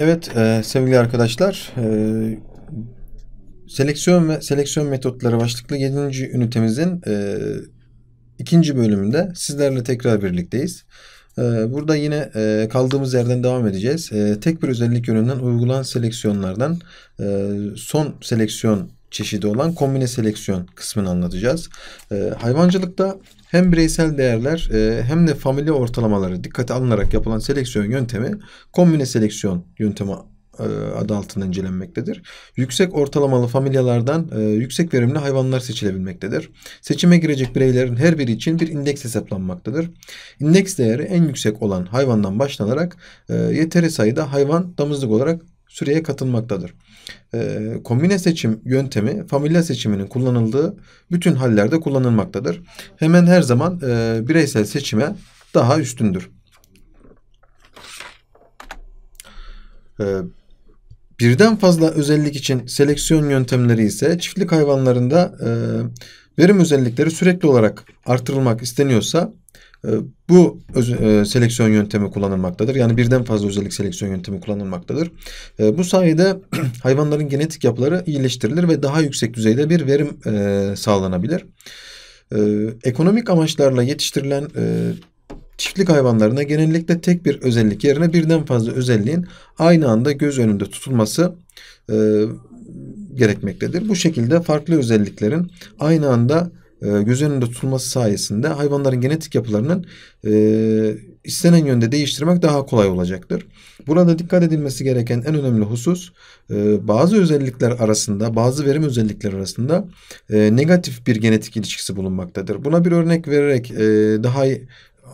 Evet e, sevgili arkadaşlar e, seleksiyon ve seleksiyon metotları başlıklı 7. ünitemizin e, ikinci bölümünde sizlerle tekrar birlikteyiz. E, burada yine e, kaldığımız yerden devam edeceğiz. E, tek bir özellik yönünden uygulan seleksiyonlardan e, son seleksiyon çeşidi olan kombine seleksiyon kısmını anlatacağız. E, hayvancılıkta hem bireysel değerler e, hem de familya ortalamaları dikkate alınarak yapılan seleksiyon yöntemi kombine seleksiyon yöntemi e, adı altında incelenmektedir. Yüksek ortalamalı familyalardan e, yüksek verimli hayvanlar seçilebilmektedir. Seçime girecek bireylerin her biri için bir indeks hesaplanmaktadır. İndeks değeri en yüksek olan hayvandan başlanarak e, yeteri sayıda hayvan damızlık olarak süreye katılmaktadır. E, kombine seçim yöntemi familya seçiminin kullanıldığı bütün hallerde kullanılmaktadır. Hemen her zaman e, bireysel seçime daha üstündür. E, birden fazla özellik için seleksiyon yöntemleri ise çiftlik hayvanlarında e, verim özellikleri sürekli olarak artırılmak isteniyorsa ee, bu e, seleksiyon yöntemi kullanılmaktadır. Yani birden fazla özellik seleksiyon yöntemi kullanılmaktadır. Ee, bu sayede hayvanların genetik yapıları iyileştirilir ve daha yüksek düzeyde bir verim e, sağlanabilir. Ee, ekonomik amaçlarla yetiştirilen e, çiftlik hayvanlarına genellikle tek bir özellik yerine birden fazla özelliğin aynı anda göz önünde tutulması gerekmektedir. Bu şekilde farklı özelliklerin aynı anda e, göz önünde tutulması sayesinde hayvanların genetik yapılarının e, istenen yönde değiştirmek daha kolay olacaktır. Burada dikkat edilmesi gereken en önemli husus e, bazı özellikler arasında bazı verim özellikler arasında e, negatif bir genetik ilişkisi bulunmaktadır. Buna bir örnek vererek e, daha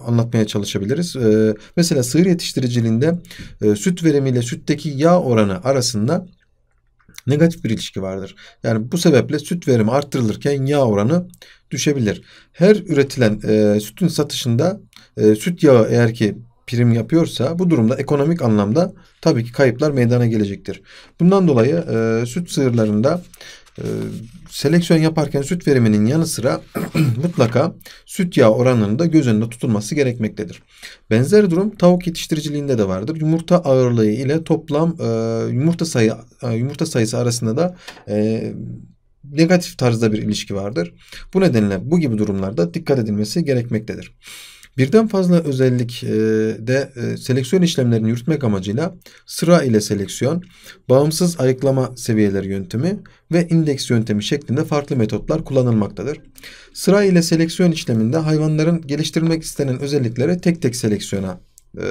anlatmaya çalışabiliriz. Ee, mesela sığır yetiştiriciliğinde e, süt verimiyle sütteki yağ oranı arasında negatif bir ilişki vardır. Yani bu sebeple süt verimi arttırılırken yağ oranı düşebilir. Her üretilen e, sütün satışında e, süt yağı eğer ki prim yapıyorsa bu durumda ekonomik anlamda tabii ki kayıplar meydana gelecektir. Bundan dolayı e, süt sığırlarında ee, seleksiyon yaparken süt veriminin yanı sıra mutlaka süt yağı oranının da göz önünde tutulması gerekmektedir. Benzer durum tavuk yetiştiriciliğinde de vardır. Yumurta ağırlığı ile toplam e, yumurta sayı e, yumurta sayısı arasında da e, negatif tarzda bir ilişki vardır. Bu nedenle bu gibi durumlarda dikkat edilmesi gerekmektedir. Birden fazla özellik e, de e, seleksiyon işlemlerini yürütmek amacıyla sıra ile seleksiyon, bağımsız ayıklama seviyeleri yöntemi ve indeks yöntemi şeklinde farklı metotlar kullanılmaktadır. Sıra ile seleksiyon işleminde hayvanların geliştirmek istenen özelliklere tek tek seleksiyona e,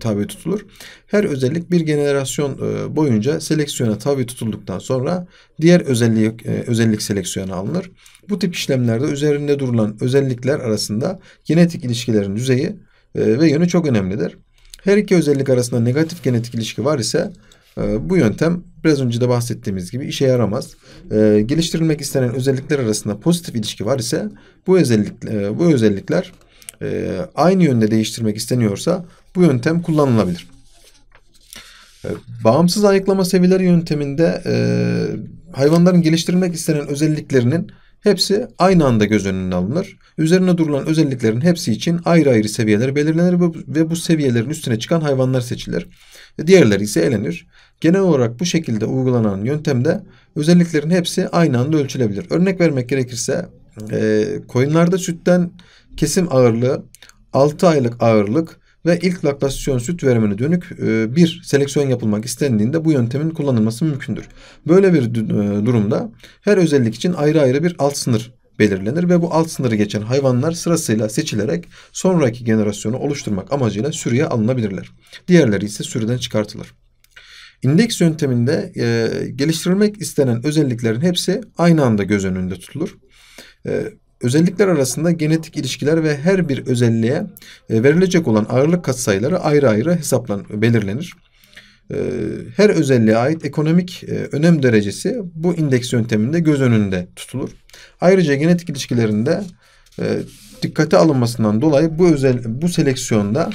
tabi tutulur. Her özellik bir generasyon e, boyunca seleksiyona tabi tutulduktan sonra diğer özellik e, özellik seleksiyona alınır. Bu tip işlemlerde üzerinde durulan özellikler arasında genetik ilişkilerin düzeyi e, ve yönü çok önemlidir. Her iki özellik arasında negatif genetik ilişki var ise e, bu yöntem biraz önce de bahsettiğimiz gibi işe yaramaz. E, geliştirilmek istenen özellikler arasında pozitif ilişki var ise bu özellik e, bu özellikler e, aynı yönde değiştirmek isteniyorsa bu yöntem kullanılabilir. E, bağımsız ayıklama seviyeleri yönteminde e, hayvanların geliştirilmek istenen özelliklerinin hepsi aynı anda göz önüne alınır. Üzerine durulan özelliklerin hepsi için ayrı ayrı seviyeler belirlenir ve bu seviyelerin üstüne çıkan hayvanlar seçilir. E, diğerleri ise elenir. Genel olarak bu şekilde uygulanan yöntemde özelliklerin hepsi aynı anda ölçülebilir. Örnek vermek gerekirse e, koyunlarda sütten kesim ağırlığı 6 aylık ağırlık ve ilk laktasyon süt verimine dönük e, bir seleksiyon yapılmak istendiğinde bu yöntemin kullanılması mümkündür. Böyle bir e, durumda her özellik için ayrı ayrı bir alt sınır belirlenir ve bu alt sınırı geçen hayvanlar sırasıyla seçilerek sonraki generasyonu oluşturmak amacıyla sürüye alınabilirler. Diğerleri ise sürüden çıkartılır. İndeks yönteminde e, geliştirilmek istenen özelliklerin hepsi aynı anda göz önünde tutulur. E, Özellikler arasında genetik ilişkiler ve her bir özelliğe e, verilecek olan ağırlık katsayıları ayrı ayrı hesaplan belirlenir. E, her özelliğe ait ekonomik e, önem derecesi bu indeks yönteminde göz önünde tutulur. Ayrıca genetik ilişkilerinde dikkate alınmasından dolayı bu özel bu seleksiyonda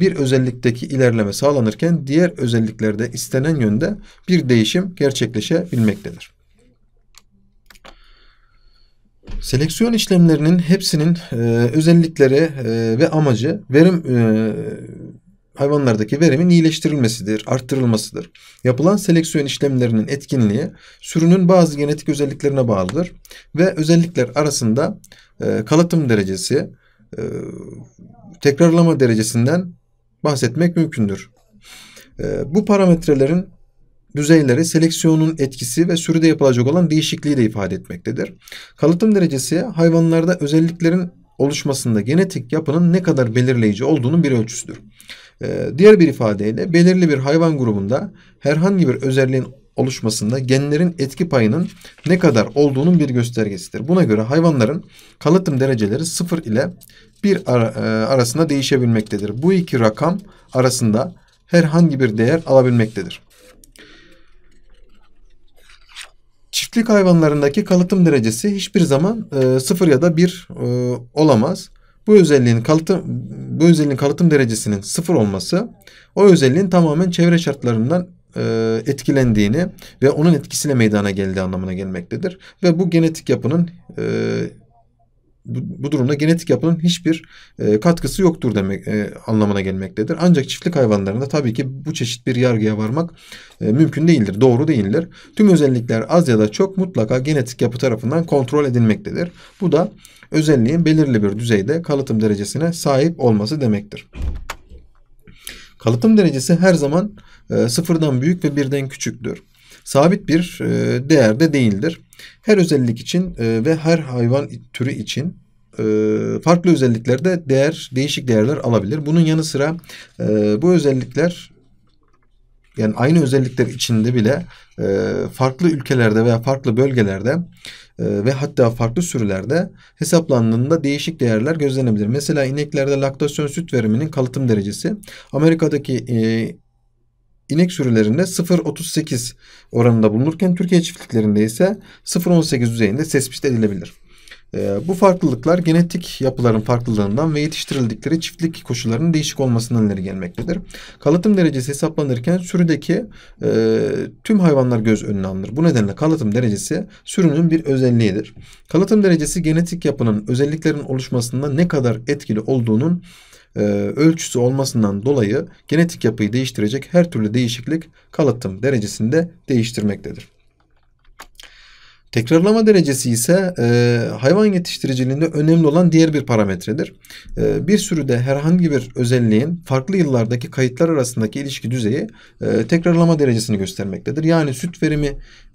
bir özellikteki ilerleme sağlanırken diğer özelliklerde istenen yönde bir değişim gerçekleşebilmektedir. Seleksiyon işlemlerinin hepsinin e, özellikleri e, ve amacı verim e, hayvanlardaki verimin iyileştirilmesidir, arttırılmasıdır. Yapılan seleksiyon işlemlerinin etkinliği sürünün bazı genetik özelliklerine bağlıdır ve özellikler arasında e, kalıtım derecesi, e, tekrarlama derecesinden bahsetmek mümkündür. E, bu parametrelerin düzeylere seleksiyonun etkisi ve sürüde yapılacak olan değişikliği de ifade etmektedir. Kalıtım derecesi hayvanlarda özelliklerin oluşmasında genetik yapının ne kadar belirleyici olduğunun bir ölçüsüdür. Ee, diğer bir ifadeyle belirli bir hayvan grubunda herhangi bir özelliğin oluşmasında genlerin etki payının ne kadar olduğunun bir göstergesidir. Buna göre hayvanların kalıtım dereceleri 0 ile 1 ara, e, arasında değişebilmektedir. Bu iki rakam arasında herhangi bir değer alabilmektedir. Çiftlik hayvanlarındaki kalıtım derecesi hiçbir zaman e, 0 ya da bir e, olamaz. Bu özelliğin kalıtım bu özelliğin kalıtım derecesinin sıfır olması o özelliğin tamamen çevre şartlarından e, etkilendiğini ve onun etkisiyle meydana geldiği anlamına gelmektedir ve bu genetik yapının e, bu, bu durumda genetik yapının hiçbir e, katkısı yoktur demek e, anlamına gelmektedir. Ancak çiftlik hayvanlarında tabii ki bu çeşit bir yargıya varmak e, mümkün değildir, doğru değildir. Tüm özellikler az ya da çok mutlaka genetik yapı tarafından kontrol edilmektedir. Bu da özelliğin belirli bir düzeyde kalıtım derecesine sahip olması demektir. Kalıtım derecesi her zaman e, sıfırdan büyük ve birden küçüktür sabit bir e, değerde değildir. Her özellik için e, ve her hayvan türü için e, farklı özelliklerde değer değişik değerler alabilir. Bunun yanı sıra bu özellikler yani aynı özellikler içinde bile farklı ülkelerde veya farklı bölgelerde ve hatta farklı sürülerde hesaplandığında değişik değerler gözlenebilir. Mesela ineklerde laktasyon süt veriminin kalıtım derecesi Amerika'daki inek sürülerinde 0.38 oranında bulunurken Türkiye çiftliklerinde ise 0.18 düzeyinde tespit edilebilir. Ee, bu farklılıklar genetik yapıların farklılığından ve yetiştirildikleri çiftlik koşullarının değişik olmasından ileri gelmektedir. Kalıtım derecesi hesaplanırken sürüdeki e, tüm hayvanlar göz önüne alınır. Bu nedenle kalıtım derecesi sürünün bir özelliğidir. Kalıtım derecesi genetik yapının özelliklerin oluşmasında ne kadar etkili olduğunun e, ölçüsü olmasından dolayı genetik yapıyı değiştirecek her türlü değişiklik kalıtım derecesinde değiştirmektedir. Tekrarlama derecesi ise e, hayvan yetiştiriciliğinde önemli olan diğer bir parametredir. E, bir sürüde herhangi bir özelliğin farklı yıllardaki kayıtlar arasındaki ilişki düzeyi e, tekrarlama derecesini göstermektedir. Yani süt verimi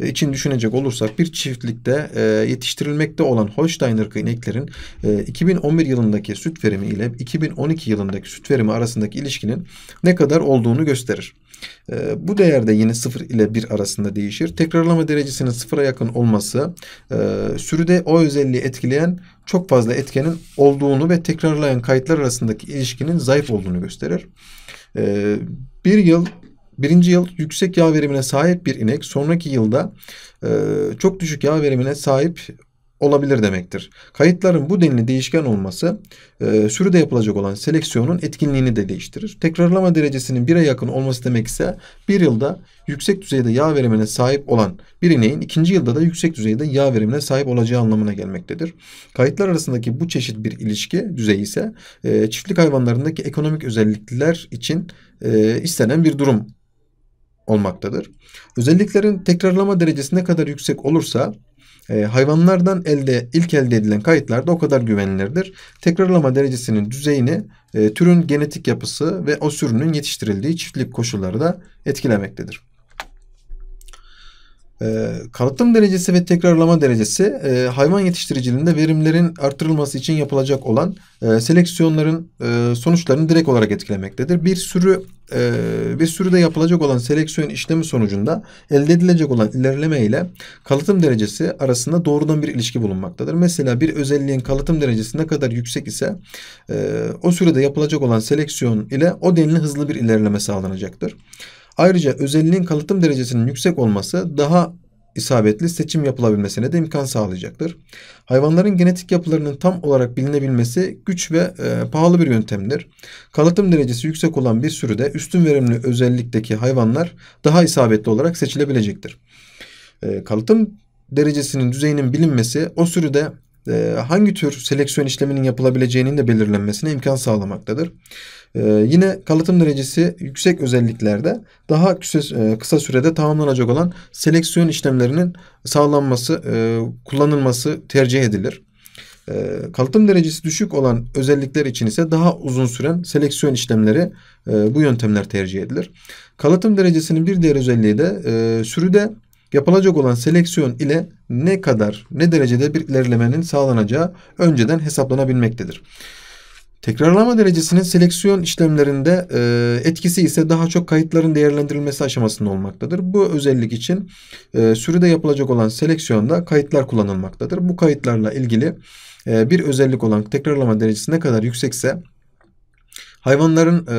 için düşünecek olursak bir çiftlikte e, yetiştirilmekte olan Holstein ırkı ineklerin e, 2011 yılındaki süt verimi ile 2012 yılındaki süt verimi arasındaki ilişkinin ne kadar olduğunu gösterir. Ee, bu değer de yine 0 ile 1 arasında değişir. Tekrarlama derecesinin 0'a yakın olması e, sürüde o özelliği etkileyen çok fazla etkenin olduğunu ve tekrarlayan kayıtlar arasındaki ilişkinin zayıf olduğunu gösterir. Ee, bir yıl Birinci yıl yüksek yağ verimine sahip bir inek sonraki yılda e, çok düşük yağ verimine sahip olabilir demektir. Kayıtların bu denli değişken olması e, sürüde yapılacak olan seleksiyonun etkinliğini de değiştirir. Tekrarlama derecesinin 1'e yakın olması demek ise bir yılda yüksek düzeyde yağ verimine sahip olan bir ineğin ikinci yılda da yüksek düzeyde yağ verimine sahip olacağı anlamına gelmektedir. Kayıtlar arasındaki bu çeşit bir ilişki düzeyi ise e, çiftlik hayvanlarındaki ekonomik özellikler için e, istenen bir durum olmaktadır. Özelliklerin tekrarlama derecesi ne kadar yüksek olursa e, hayvanlardan elde ilk elde edilen kayıtlarda o kadar güvenilirdir. Tekrarlama derecesinin düzeyini e, türün genetik yapısı ve o sürünün yetiştirildiği çiftlik koşulları da etkilemektedir. E, Kalıtım derecesi ve tekrarlama derecesi e, hayvan yetiştiriciliğinde verimlerin artırılması için yapılacak olan e, seleksiyonların e, sonuçlarını direkt olarak etkilemektedir. Bir sürü e, bir sürüde yapılacak olan seleksiyon işlemi sonucunda elde edilecek olan ilerleme ile kalıtım derecesi arasında doğrudan bir ilişki bulunmaktadır. Mesela bir özelliğin kalıtım derecesi ne kadar yüksek ise e, o sürede yapılacak olan seleksiyon ile o denli hızlı bir ilerleme sağlanacaktır. Ayrıca özelliğin kalıtım derecesinin yüksek olması daha isabetli seçim yapılabilmesine de imkan sağlayacaktır. Hayvanların genetik yapılarının tam olarak bilinebilmesi güç ve e, pahalı bir yöntemdir. Kalıtım derecesi yüksek olan bir sürüde üstün verimli özellikteki hayvanlar daha isabetli olarak seçilebilecektir. E, kalıtım derecesinin düzeyinin bilinmesi o sürüde ee, hangi tür seleksiyon işleminin yapılabileceğinin de belirlenmesine imkan sağlamaktadır. Ee, yine kalıtım derecesi yüksek özelliklerde daha e, kısa sürede tamamlanacak olan seleksiyon işlemlerinin sağlanması, e, kullanılması tercih edilir. Ee, kalıtım derecesi düşük olan özellikler için ise daha uzun süren seleksiyon işlemleri e, bu yöntemler tercih edilir. Kalıtım derecesinin bir diğer özelliği de sürüde yapılacak olan seleksiyon ile ne kadar, ne derecede bir ilerlemenin sağlanacağı önceden hesaplanabilmektedir. Tekrarlama derecesinin seleksiyon işlemlerinde e, etkisi ise daha çok kayıtların değerlendirilmesi aşamasında olmaktadır. Bu özellik için e, sürüde yapılacak olan seleksiyonda kayıtlar kullanılmaktadır. Bu kayıtlarla ilgili e, bir özellik olan tekrarlama derecesi ne kadar yüksekse hayvanların e,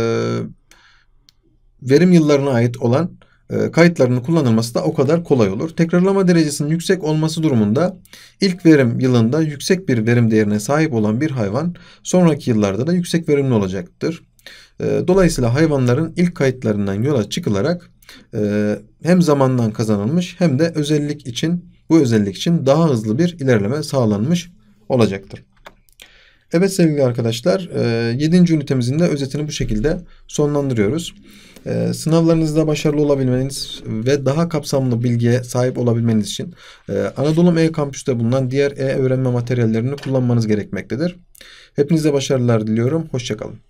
verim yıllarına ait olan e, kayıtlarının kullanılması da o kadar kolay olur. Tekrarlama derecesinin yüksek olması durumunda ilk verim yılında yüksek bir verim değerine sahip olan bir hayvan sonraki yıllarda da yüksek verimli olacaktır. E, dolayısıyla hayvanların ilk kayıtlarından yola çıkılarak e, hem zamandan kazanılmış hem de özellik için bu özellik için daha hızlı bir ilerleme sağlanmış olacaktır. Evet sevgili arkadaşlar 7. E, ünitemizin de özetini bu şekilde sonlandırıyoruz. E, sınavlarınızda başarılı olabilmeniz ve daha kapsamlı bilgiye sahip olabilmeniz için e, Anadolu E Kampüs'te bulunan diğer E öğrenme materyallerini kullanmanız gerekmektedir. Hepinize başarılar diliyorum. Hoşçakalın.